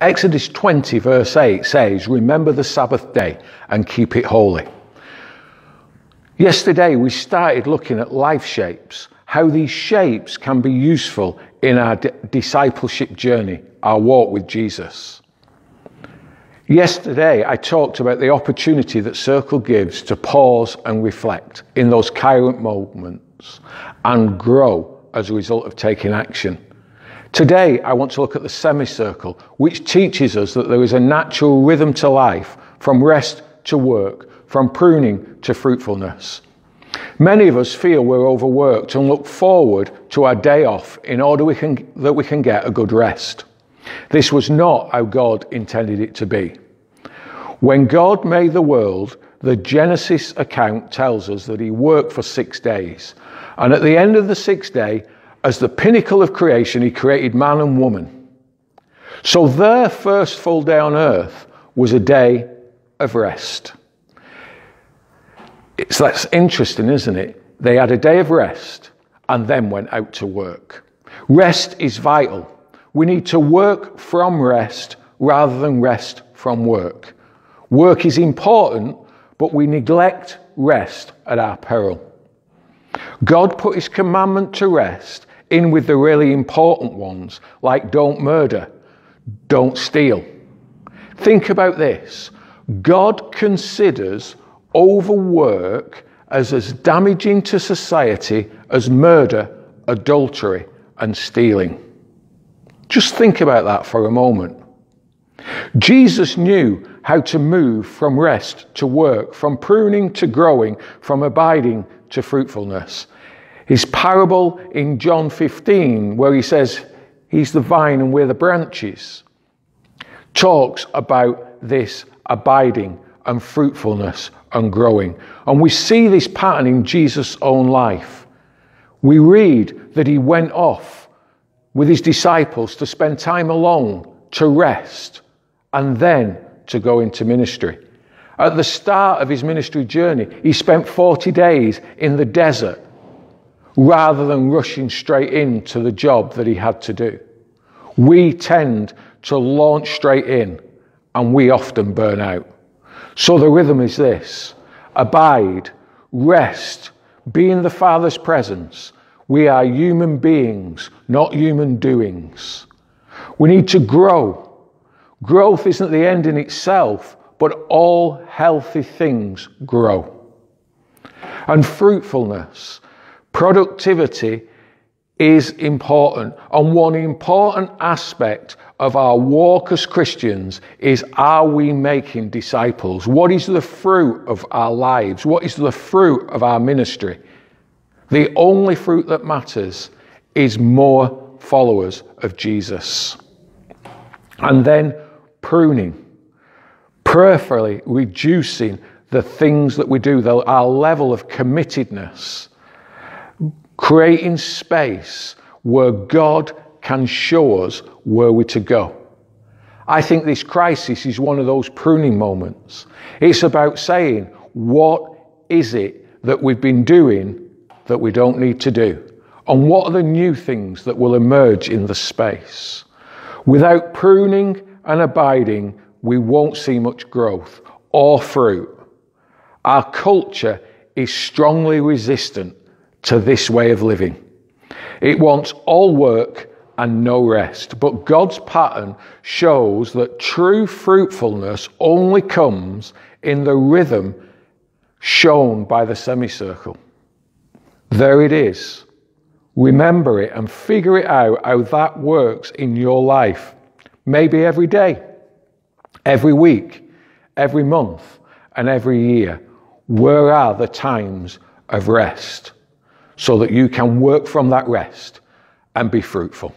Exodus 20, verse 8 says, Remember the Sabbath day and keep it holy. Yesterday, we started looking at life shapes, how these shapes can be useful in our d- discipleship journey, our walk with Jesus. Yesterday, I talked about the opportunity that Circle gives to pause and reflect in those current moments and grow as a result of taking action. Today, I want to look at the semicircle, which teaches us that there is a natural rhythm to life, from rest to work, from pruning to fruitfulness. Many of us feel we're overworked and look forward to our day off in order we can, that we can get a good rest. This was not how God intended it to be. When God made the world, the Genesis account tells us that he worked for six days. And at the end of the sixth day, as the pinnacle of creation, he created man and woman. So their first full day on earth was a day of rest. It's, that's interesting, isn't it? They had a day of rest and then went out to work. Rest is vital. We need to work from rest rather than rest from work. Work is important, but we neglect rest at our peril. God put his commandment to rest in with the really important ones, like don't murder, don't steal. Think about this God considers overwork as as damaging to society as murder, adultery, and stealing. Just think about that for a moment. Jesus knew how to move from rest to work, from pruning to growing, from abiding to fruitfulness. His parable in John 15, where he says, He's the vine and we're the branches, talks about this abiding and fruitfulness and growing. And we see this pattern in Jesus' own life. We read that he went off with his disciples to spend time alone, to rest, and then to go into ministry. At the start of his ministry journey, he spent 40 days in the desert rather than rushing straight into the job that he had to do. We tend to launch straight in and we often burn out. So the rhythm is this abide, rest, be in the Father's presence. We are human beings, not human doings. We need to grow. Growth isn't the end in itself, but all healthy things grow. And fruitfulness Productivity is important. And one important aspect of our walk as Christians is are we making disciples? What is the fruit of our lives? What is the fruit of our ministry? The only fruit that matters is more followers of Jesus. And then pruning, prayerfully reducing the things that we do, our level of committedness creating space where God can show us where we're to go. I think this crisis is one of those pruning moments. It's about saying, what is it that we've been doing that we don't need to do? And what are the new things that will emerge in the space? Without pruning and abiding, we won't see much growth or fruit. Our culture is strongly resistant to this way of living. It wants all work and no rest. But God's pattern shows that true fruitfulness only comes in the rhythm shown by the semicircle. There it is. Remember it and figure it out how that works in your life. Maybe every day, every week, every month, and every year. Where are the times of rest? so that you can work from that rest and be fruitful.